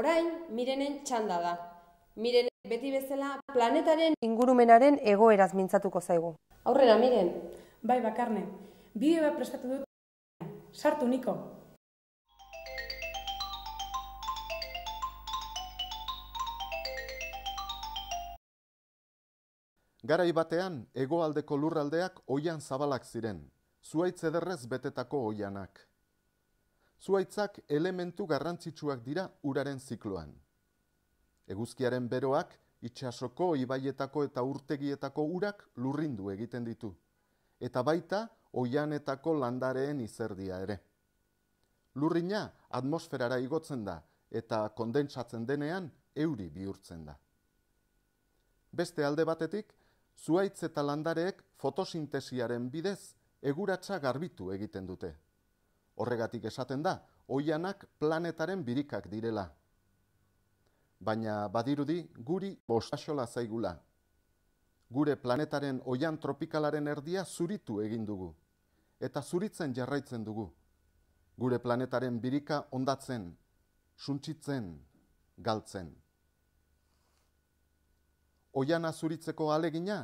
Orain, mirenen txanda da. Miren beti bezala planetaren ingurumenaren egoeraz mintzatuko zaigu. Aurrera, miren. Bai, bakarne. Bide bat prestatu dut. Sartu niko. Garai batean, egoaldeko lurraldeak oian zabalak ziren. Zuaitz ederrez betetako oianak. Zuaitzak elementu garrantzitsuak dira uraren zikloan. Eguzkiaren beroak, itxasoko, ibaietako eta urtegietako urak lurrindu egiten ditu. Eta baita, oianetako landareen izerdia ere. Lurrina atmosferara igotzen da eta kondentsatzen denean euri bihurtzen da. Beste alde batetik, zuaitz eta landareek fotosintesiaren bidez eguratsa garbitu egiten dute, Horregatik esaten da, oianak planetaren birikak direla. Baina badirudi guri bostasola zaigula. Gure planetaren oian tropikalaren erdia zuritu egin dugu. Eta zuritzen jarraitzen dugu. Gure planetaren birika ondatzen, suntsitzen, galtzen. Oiana zuritzeko alegina,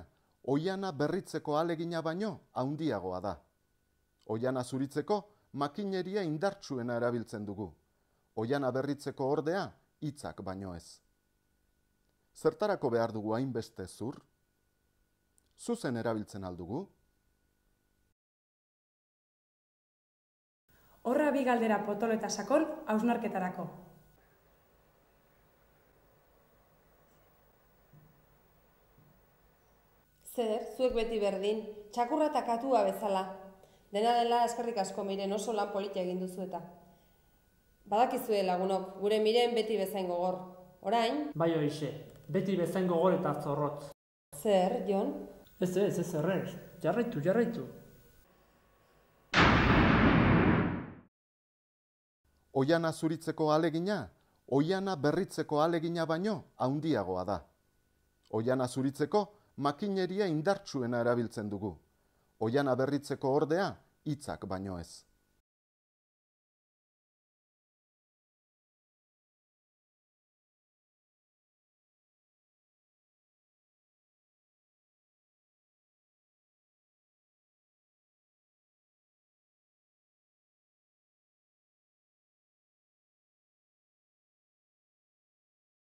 oiana berritzeko alegina baino, haundiagoa da. Oiana zuritzeko, makineria indartsuena erabiltzen dugu. Oian aberritzeko ordea, hitzak baino ez. Zertarako behar dugu hainbeste zur? Zuzen erabiltzen aldugu? Horra bi galdera potolo eta sakon hausnarketarako. Zer, zuek beti berdin, txakurra takatua bezala, Dena dela eskerrik asko miren oso lan politia egin duzu eta. Badakizue lagunok, gure miren beti bezain gogor. Orain? Bai hoixe, beti bezain gogor eta zorrot. Zer, Jon? Ez ez, ez zerrer. Jarraitu, jarraitu. Oiana zuritzeko alegina, oiana berritzeko alegina baino, haundiagoa da. Oiana zuritzeko, makineria indartsuena erabiltzen dugu, Oian aberritzeko ordea hitzak baino ez